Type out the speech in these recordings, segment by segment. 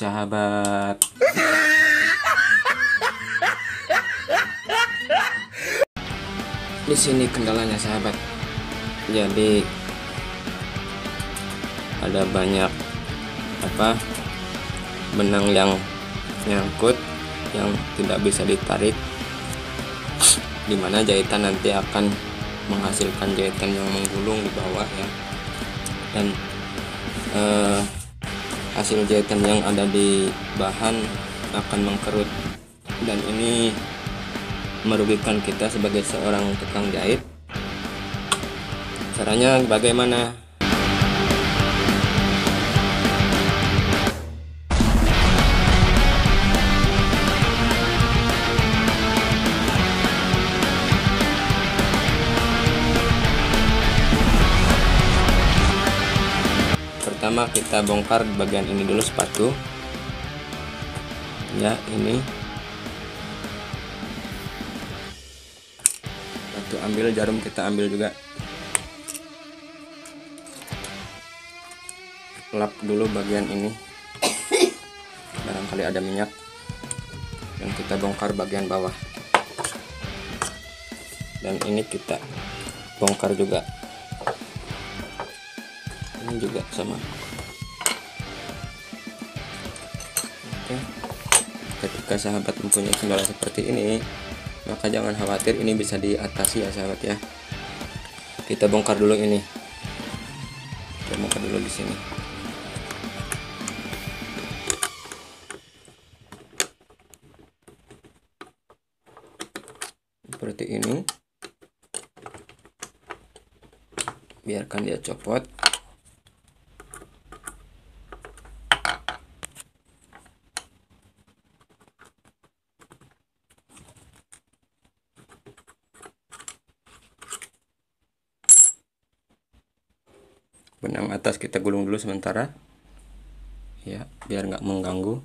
sahabat di sini kendalanya sahabat jadi ada banyak apa benang yang nyangkut yang tidak bisa ditarik dimana jahitan nanti akan menghasilkan jahitan yang menggulung di bawah ya dan eh, hasil jahitan yang ada di bahan akan mengkerut dan ini merugikan kita sebagai seorang tukang jahit caranya bagaimana pertama kita bongkar bagian ini dulu sepatu ya ini sepatu ambil jarum kita ambil juga lap dulu bagian ini barangkali ada minyak dan kita bongkar bagian bawah dan ini kita bongkar juga ini juga sama oke ketika sahabat mempunyai kendala seperti ini maka jangan khawatir ini bisa diatasi ya sahabat ya kita bongkar dulu ini kita bongkar dulu di sini seperti ini biarkan dia copot yang atas kita gulung dulu sementara ya biar nggak mengganggu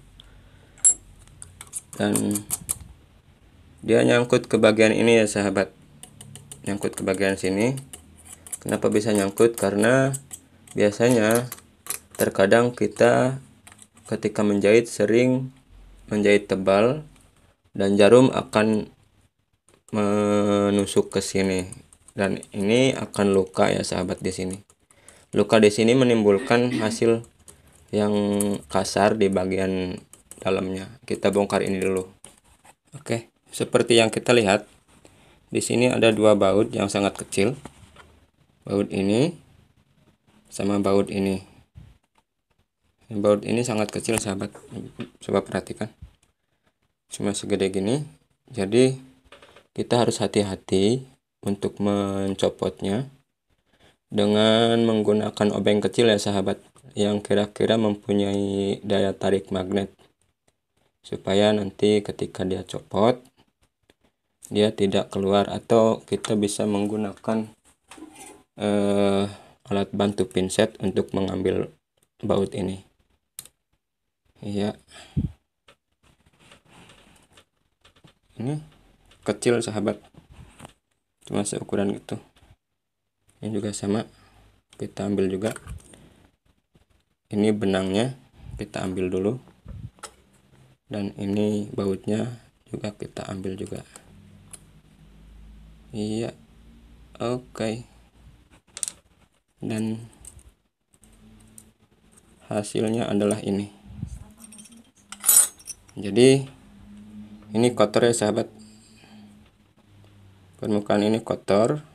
dan dia nyangkut ke bagian ini ya sahabat nyangkut ke bagian sini kenapa bisa nyangkut karena biasanya terkadang kita ketika menjahit sering menjahit tebal dan jarum akan menusuk ke sini dan ini akan luka ya sahabat di sini Luka di sini menimbulkan hasil yang kasar di bagian dalamnya. Kita bongkar ini dulu. Oke, seperti yang kita lihat, di sini ada dua baut yang sangat kecil. Baut ini sama baut ini. Baut ini sangat kecil, sahabat. Coba perhatikan. Cuma segede gini. Jadi, kita harus hati-hati untuk mencopotnya dengan menggunakan obeng kecil ya sahabat yang kira-kira mempunyai daya tarik magnet supaya nanti ketika dia copot dia tidak keluar atau kita bisa menggunakan eh, alat bantu pinset untuk mengambil baut ini iya ini kecil sahabat cuma seukuran gitu ini juga sama kita ambil juga ini benangnya kita ambil dulu dan ini bautnya juga kita ambil juga iya oke okay. dan hasilnya adalah ini jadi ini kotor ya sahabat permukaan ini kotor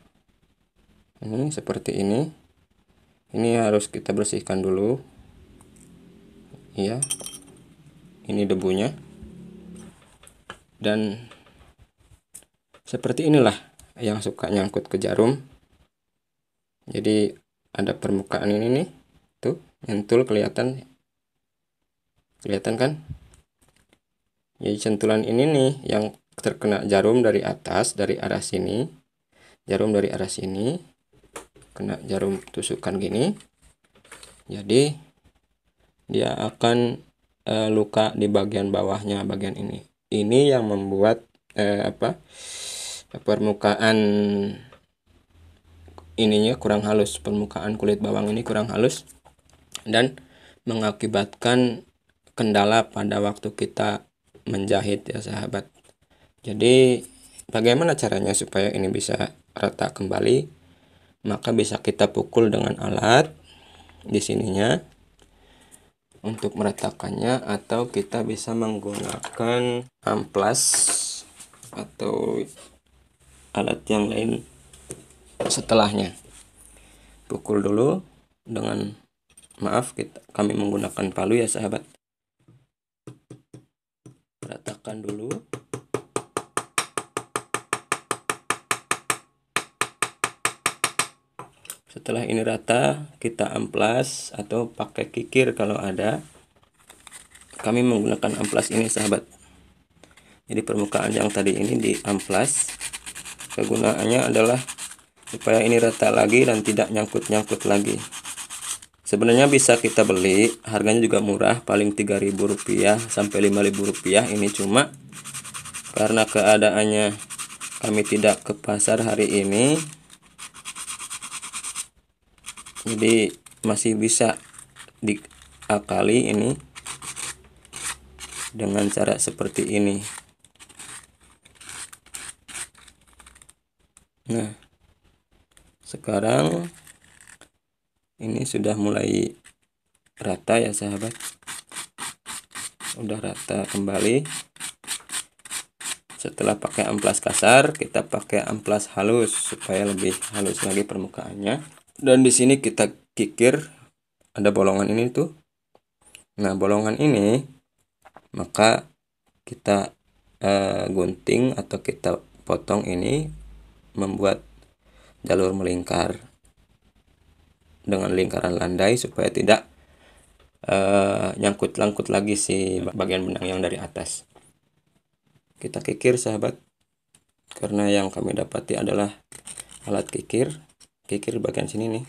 ini hmm, seperti ini ini harus kita bersihkan dulu ya ini debunya dan seperti inilah yang suka nyangkut ke jarum jadi ada permukaan ini nih tuh nyentul kelihatan kelihatan kan jadi centulan ini nih yang terkena jarum dari atas dari arah sini jarum dari arah sini kena jarum tusukan gini jadi dia akan e, luka di bagian bawahnya bagian ini ini yang membuat e, apa permukaan ininya kurang halus permukaan kulit bawang ini kurang halus dan mengakibatkan kendala pada waktu kita menjahit ya sahabat jadi bagaimana caranya supaya ini bisa rata kembali maka bisa kita pukul dengan alat di sininya untuk meratakannya atau kita bisa menggunakan amplas atau alat yang lain setelahnya pukul dulu dengan maaf kita kami menggunakan palu ya sahabat ratakan dulu setelah ini rata kita amplas atau pakai kikir kalau ada kami menggunakan amplas ini sahabat jadi permukaan yang tadi ini di amplas kegunaannya adalah supaya ini rata lagi dan tidak nyangkut-nyangkut lagi sebenarnya bisa kita beli harganya juga murah paling Rp3.000 sampai Rp5.000 ini cuma karena keadaannya kami tidak ke pasar hari ini jadi masih bisa diakali ini dengan cara seperti ini nah sekarang ini sudah mulai rata ya sahabat udah rata kembali setelah pakai amplas kasar kita pakai amplas halus supaya lebih halus lagi permukaannya dan di sini kita kikir ada bolongan ini tuh nah bolongan ini maka kita uh, gunting atau kita potong ini membuat jalur melingkar dengan lingkaran landai supaya tidak uh, nyangkut-langkut lagi si bagian benang yang dari atas kita kikir sahabat karena yang kami dapati adalah alat kikir kikir bagian sini nih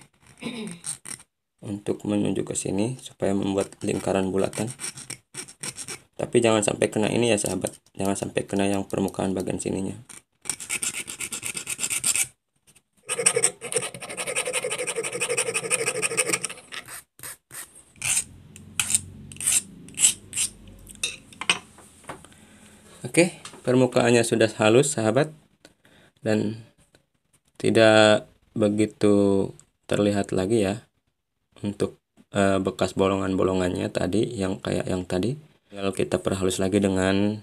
untuk menuju ke sini supaya membuat lingkaran bulatan tapi jangan sampai kena ini ya sahabat jangan sampai kena yang permukaan bagian sininya Oke, permukaannya sudah halus, sahabat, dan tidak begitu terlihat lagi ya untuk e, bekas bolongan-bolongannya tadi yang kayak yang tadi kalau kita perhalus lagi dengan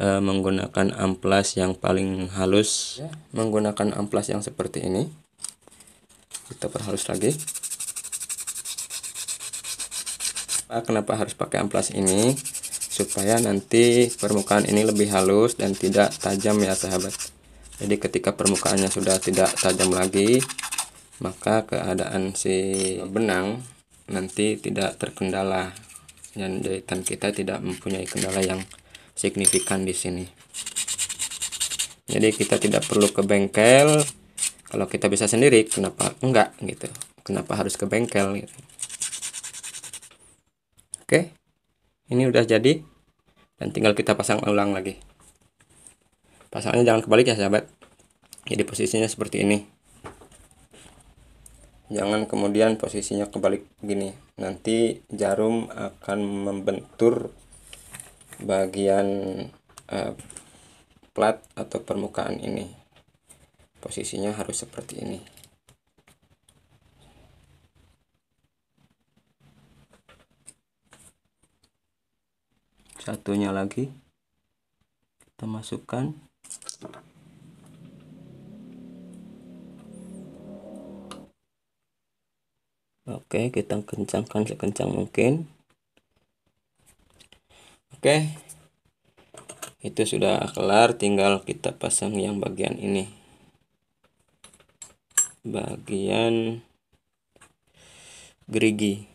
e, menggunakan amplas yang paling halus ya, menggunakan amplas yang seperti ini kita perhalus lagi kenapa harus pakai amplas ini supaya nanti permukaan ini lebih halus dan tidak tajam ya sahabat jadi ketika permukaannya sudah tidak tajam lagi maka keadaan si benang nanti tidak terkendala dan jahitan kita tidak mempunyai kendala yang signifikan di sini jadi kita tidak perlu ke bengkel kalau kita bisa sendiri kenapa enggak gitu kenapa harus ke bengkel gitu oke ini udah jadi dan tinggal kita pasang ulang lagi Pasangannya jangan kebalik ya sahabat. Jadi posisinya seperti ini. Jangan kemudian posisinya kebalik gini. Nanti jarum akan membentur bagian eh, plat atau permukaan ini. Posisinya harus seperti ini. satunya lagi kita masukkan Oke, kita kencangkan sekencang mungkin. Oke. Itu sudah kelar, tinggal kita pasang yang bagian ini. Bagian gerigi.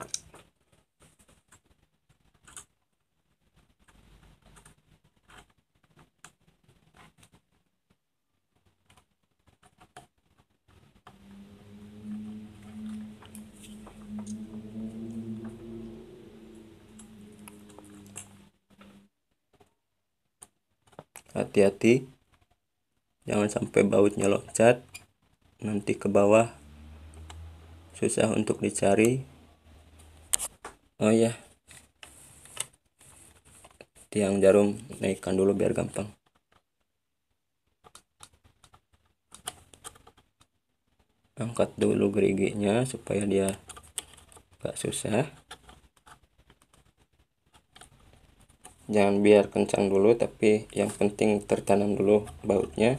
hati-hati jangan sampai bautnya loncat nanti ke bawah susah untuk dicari oh ya tiang jarum naikkan dulu biar gampang angkat dulu geriginya supaya dia gak susah jangan biar kencang dulu tapi yang penting tertanam dulu bautnya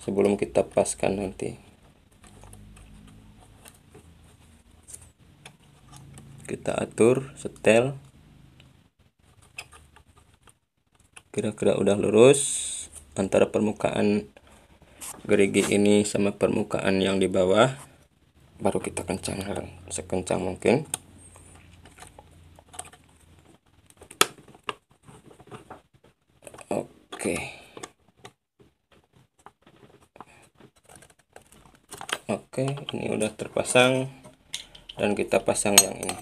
sebelum kita paskan nanti kita atur setel kira-kira udah lurus antara permukaan gerigi ini sama permukaan yang di bawah baru kita kencangkan sekencang mungkin pasang dan kita pasang yang ini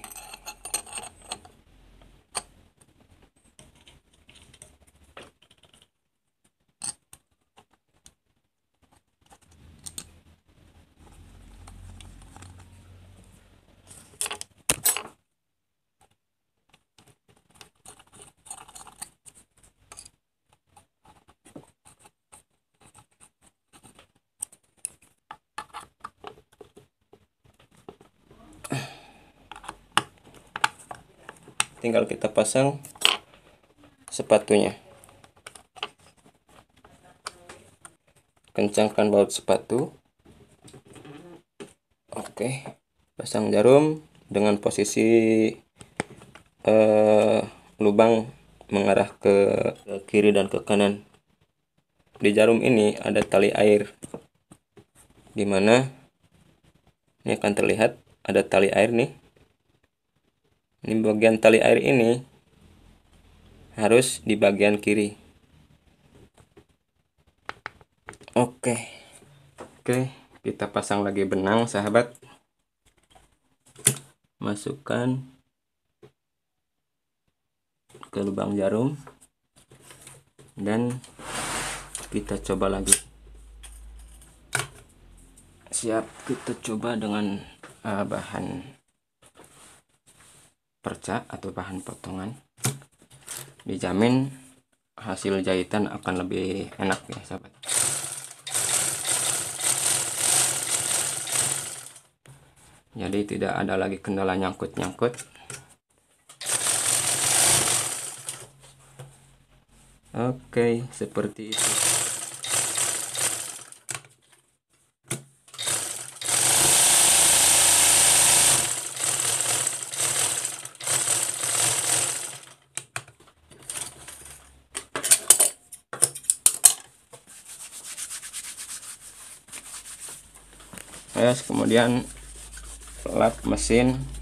tinggal kita pasang sepatunya kencangkan baut sepatu oke pasang jarum dengan posisi eh, lubang mengarah ke, kiri dan ke kanan di jarum ini ada tali air dimana ini akan terlihat ada tali air nih di bagian tali air ini harus di bagian kiri oke oke kita pasang lagi benang sahabat masukkan ke lubang jarum dan kita coba lagi siap kita coba dengan uh, bahan perca atau bahan potongan dijamin hasil jahitan akan lebih enak ya sahabat jadi tidak ada lagi kendala nyangkut-nyangkut oke seperti itu terus kemudian plat mesin